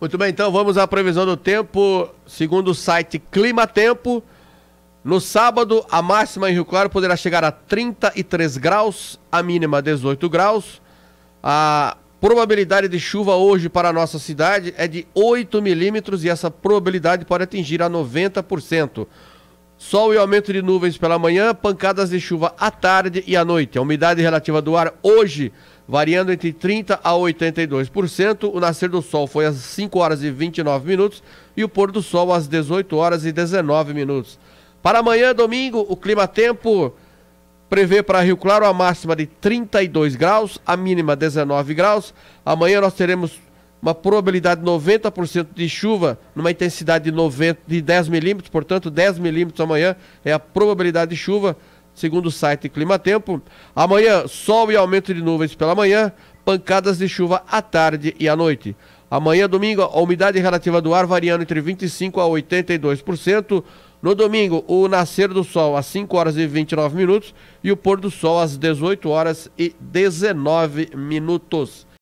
Muito bem, então vamos à previsão do tempo. Segundo o site Clima Tempo, no sábado a máxima em Rio Claro poderá chegar a 33 graus, a mínima 18 graus. A probabilidade de chuva hoje para a nossa cidade é de 8 milímetros e essa probabilidade pode atingir a 90%. Sol e aumento de nuvens pela manhã, pancadas de chuva à tarde e à noite. A umidade relativa do ar hoje variando entre 30 a 82%. O nascer do sol foi às 5 horas e 29 minutos e o pôr do sol às 18 horas e 19 minutos. Para amanhã, domingo, o clima tempo prevê para Rio Claro a máxima de 32 graus, a mínima 19 graus. Amanhã nós teremos uma probabilidade de 90% de chuva, numa intensidade de, 90, de 10 milímetros, portanto 10 milímetros amanhã é a probabilidade de chuva, segundo o site Climatempo. Amanhã, sol e aumento de nuvens pela manhã, pancadas de chuva à tarde e à noite. Amanhã, domingo, a umidade relativa do ar variando entre 25% a 82%. No domingo, o nascer do sol às 5 horas e 29 minutos e o pôr do sol às 18 horas e 19 minutos.